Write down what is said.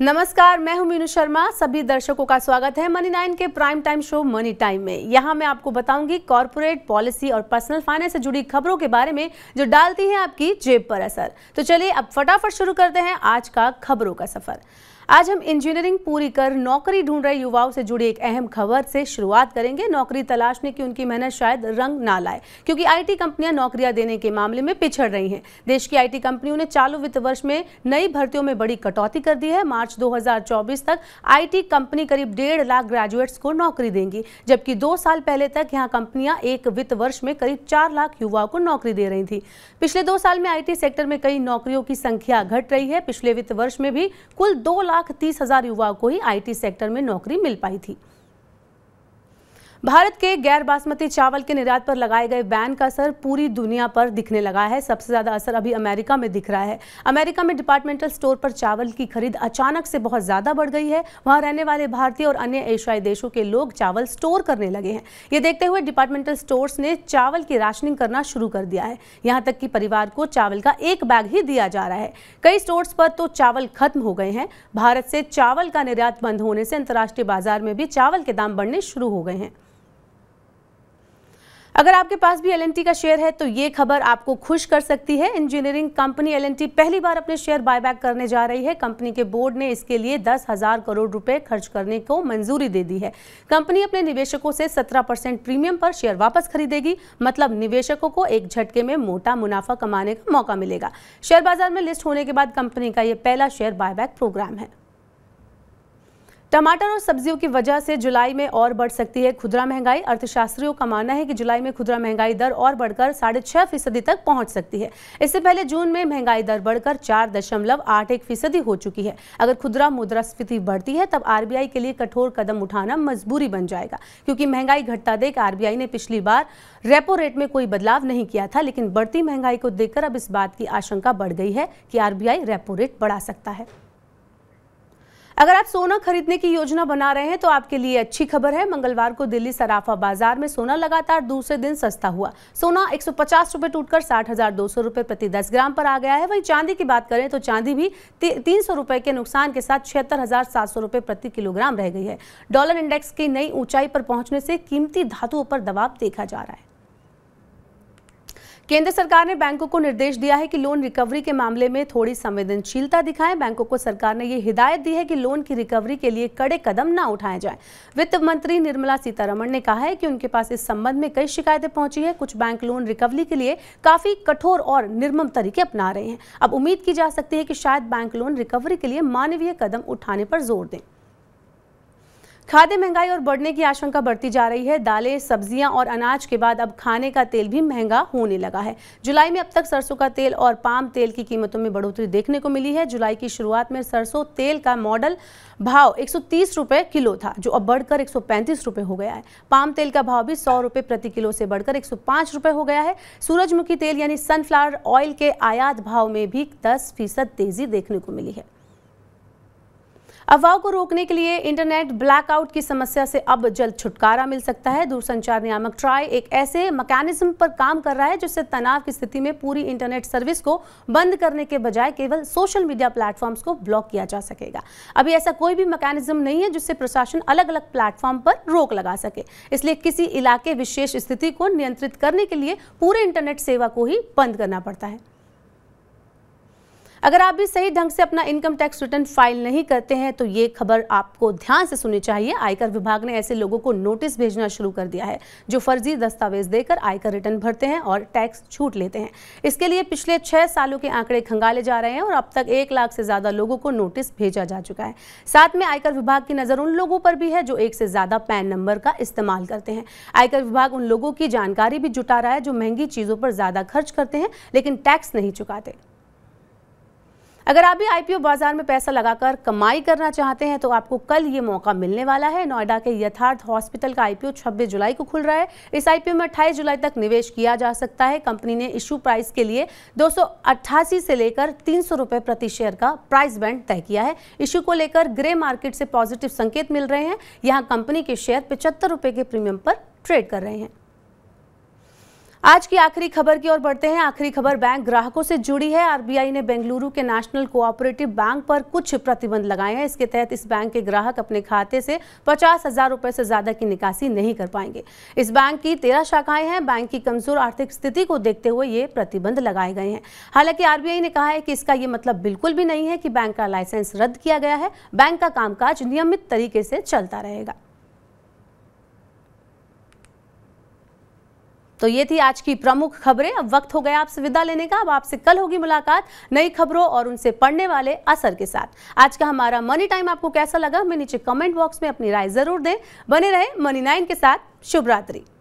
नमस्कार मैं हूं मीनू शर्मा सभी दर्शकों का स्वागत है मनी नाइन के prime time show money time में यहां मैं आपको बताऊंगी कॉरपोरेट पॉलिसी और पर्सनल फाइनेंस से जुड़ी खबरों के बारे में जो डालती है आपकी जेब पर असर तो चलिए अब फटाफट शुरू करते हैं आज का खबरों का सफर आज हम इंजीनियरिंग पूरी कर नौकरी ढूंढ रहे युवाओं से जुड़ी एक अहम खबर से शुरुआत करेंगे नौकरी तलाशने की उनकी मेहनत शायद रंग ना लाए क्योंकि आईटी कंपनियां नौकरियां देने के मामले में पिछड़ रही हैं देश की आईटी कंपनियों ने चालू वित्त वर्ष में नई भर्तियों में बड़ी कटौती कर दी है मार्च दो तक आई कंपनी करीब डेढ़ लाख ग्रेजुएट्स को नौकरी देंगी जबकि दो साल पहले तक यहाँ कंपनियां एक वित्त वर्ष में करीब चार लाख युवाओं को नौकरी दे रही थी पिछले दो साल में आई सेक्टर में कई नौकरियों की संख्या घट रही है पिछले वित्त वर्ष में भी कुल दो लाख लाख तीस हजार युवाओं को ही आईटी सेक्टर में नौकरी मिल पाई थी भारत के गैर बासमती चावल के निर्यात पर लगाए गए बैन का असर पूरी दुनिया पर दिखने लगा है सबसे ज़्यादा असर अभी अमेरिका में दिख रहा है अमेरिका में डिपार्टमेंटल स्टोर पर चावल की खरीद अचानक से बहुत ज़्यादा बढ़ गई है वहां रहने वाले भारतीय और अन्य एशियाई देशों के लोग चावल स्टोर करने लगे हैं ये देखते हुए डिपार्टमेंटल स्टोर ने चावल की राशनिंग करना शुरू कर दिया है यहाँ तक कि परिवार को चावल का एक बैग ही दिया जा रहा है कई स्टोर्स पर तो चावल खत्म हो गए हैं भारत से चावल का निर्यात बंद होने से अंतर्राष्ट्रीय बाजार में भी चावल के दाम बढ़ने शुरू हो गए हैं अगर आपके पास भी एल का शेयर है तो ये खबर आपको खुश कर सकती है इंजीनियरिंग कंपनी एल पहली बार अपने शेयर बायबैक करने जा रही है कंपनी के बोर्ड ने इसके लिए दस हजार करोड़ रुपए खर्च करने को मंजूरी दे दी है कंपनी अपने निवेशकों से सत्रह परसेंट प्रीमियम पर शेयर वापस खरीदेगी मतलब निवेशकों को एक झटके में मोटा मुनाफा कमाने का मौका मिलेगा शेयर बाजार में लिस्ट होने के बाद कंपनी का यह पहला शेयर बायबैक प्रोग्राम है टमाटर और सब्जियों की वजह से जुलाई में और बढ़ सकती है खुदरा महंगाई अर्थशास्त्रियों का मानना है कि जुलाई में खुदरा महंगाई दर और बढ़कर साढ़े छह फीसदी तक पहुंच सकती है इससे पहले जून में महंगाई दर बढ़कर चार दशमलव आठ एक फीसदी हो चुकी है अगर खुदरा मुद्रास्फीति बढ़ती है तब आरबीआई के लिए कठोर कदम उठाना मजबूरी बन जाएगा क्योंकि महंगाई घटता देख आरबीआई ने पिछली बार रेपो रेट में कोई बदलाव नहीं किया था लेकिन बढ़ती महंगाई को देखकर अब इस बात की आशंका बढ़ गई है कि आरबीआई रेपो रेट बढ़ा सकता है अगर आप सोना खरीदने की योजना बना रहे हैं तो आपके लिए अच्छी खबर है मंगलवार को दिल्ली सराफा बाजार में सोना लगातार दूसरे दिन सस्ता हुआ सोना एक सौ टूटकर साठ हजार दो सौ रुपए प्रति दस ग्राम पर आ गया है वहीं चांदी की बात करें तो चांदी भी तीन सौ रुपए के नुकसान के साथ छिहत्तर हजार सात सौ रुपए प्रति किलोग्राम रह गई है डॉलर इंडेक्स की नई ऊंचाई पर पहुंचने से कीमती धातुओं पर दबाव देखा जा रहा है केंद्र सरकार ने बैंकों को निर्देश दिया है कि लोन रिकवरी के मामले में थोड़ी संवेदनशीलता दिखाएं बैंकों को सरकार ने ये हिदायत दी है कि लोन की रिकवरी के लिए कड़े कदम ना उठाए जाएं वित्त मंत्री निर्मला सीतारमण ने कहा है कि उनके पास इस संबंध में कई शिकायतें पहुंची है कुछ बैंक लोन रिकवरी के लिए काफी कठोर और निर्मम तरीके अपना रहे हैं अब उम्मीद की जा सकती है कि शायद बैंक लोन रिकवरी के लिए मानवीय कदम उठाने पर जोर दें खाद्य महंगाई और बढ़ने की आशंका बढ़ती जा रही है दालें सब्जियां और अनाज के बाद अब खाने का तेल भी महंगा होने लगा है जुलाई में अब तक सरसों का तेल और पाम तेल की कीमतों में बढ़ोतरी देखने को मिली है जुलाई की शुरुआत में सरसों तेल का मॉडल भाव एक सौ किलो था जो अब बढ़कर एक सौ हो गया है पाम तेल का भाव भी सौ रुपये प्रति किलो से बढ़कर एक सौ हो गया है सूरजमुखी तेल यानी सनफ्लावर ऑयल के आयात भाव में भी दस फीसद तेजी देखने को मिली है अफवाह को रोकने के लिए इंटरनेट ब्लैकआउट की समस्या से अब जल्द छुटकारा मिल सकता है दूरसंचार नियामक ट्राई एक ऐसे मैकेनिज्म पर काम कर रहा है जिससे तनाव की स्थिति में पूरी इंटरनेट सर्विस को बंद करने के बजाय केवल सोशल मीडिया प्लेटफॉर्म्स को ब्लॉक किया जा सकेगा अभी ऐसा कोई भी मैकेनिज्म नहीं है जिससे प्रशासन अलग अलग प्लेटफॉर्म पर रोक लगा सके इसलिए किसी इलाके विशेष स्थिति को नियंत्रित करने के लिए पूरे इंटरनेट सेवा को ही बंद करना पड़ता है अगर आप भी सही ढंग से अपना इनकम टैक्स रिटर्न फाइल नहीं करते हैं तो ये खबर आपको ध्यान से सुननी चाहिए आयकर विभाग ने ऐसे लोगों को नोटिस भेजना शुरू कर दिया है जो फर्जी दस्तावेज देकर आयकर रिटर्न भरते हैं और टैक्स छूट लेते हैं इसके लिए पिछले छह सालों के आंकड़े खंगाले जा रहे हैं और अब तक एक लाख से ज्यादा लोगों को नोटिस भेजा जा चुका है साथ में आयकर विभाग की नजर उन लोगों पर भी है जो एक से ज्यादा पैन नंबर का इस्तेमाल करते हैं आयकर विभाग उन लोगों की जानकारी भी जुटा रहा है जो महंगी चीजों पर ज्यादा खर्च करते हैं लेकिन टैक्स नहीं चुकाते अगर आप भी आईपीओ बाजार में पैसा लगाकर कमाई करना चाहते हैं तो आपको कल ये मौका मिलने वाला है नोएडा के यथार्थ हॉस्पिटल का आईपीओ 26 जुलाई को खुल रहा है इस आईपीओ में 28 जुलाई तक निवेश किया जा सकता है कंपनी ने इशू प्राइस के लिए दो से लेकर तीन सौ प्रति शेयर का प्राइस बैंड तय किया है इशू को लेकर ग्रे मार्केट से पॉजिटिव संकेत मिल रहे हैं यहाँ कंपनी के शेयर पिचहत्तर के प्रीमियम पर ट्रेड कर रहे हैं आज की आखिरी खबर की ओर बढ़ते हैं आखिरी खबर बैंक ग्राहकों से जुड़ी है आरबीआई ने बेंगलुरु के नेशनल कोऑपरेटिव बैंक पर कुछ प्रतिबंध लगाए हैं इसके तहत इस बैंक के ग्राहक अपने खाते से पचास हजार रुपए से ज्यादा की निकासी नहीं कर पाएंगे इस बैंक की तेरह शाखाएं हैं बैंक की कमजोर आर्थिक स्थिति को देखते हुए ये प्रतिबंध लगाए गए हैं हालांकि आरबीआई ने कहा है कि इसका ये मतलब बिल्कुल भी नहीं है कि बैंक का लाइसेंस रद्द किया गया है बैंक का कामकाज नियमित तरीके से चलता रहेगा तो ये थी आज की प्रमुख खबरें अब वक्त हो गया आपसे विदा लेने का अब आपसे कल होगी मुलाकात नई खबरों और उनसे पढ़ने वाले असर के साथ आज का हमारा मनी टाइम आपको कैसा लगा हमें नीचे कमेंट बॉक्स में अपनी राय जरूर दें बने रहे मनी नाइन के साथ शुभरात्रि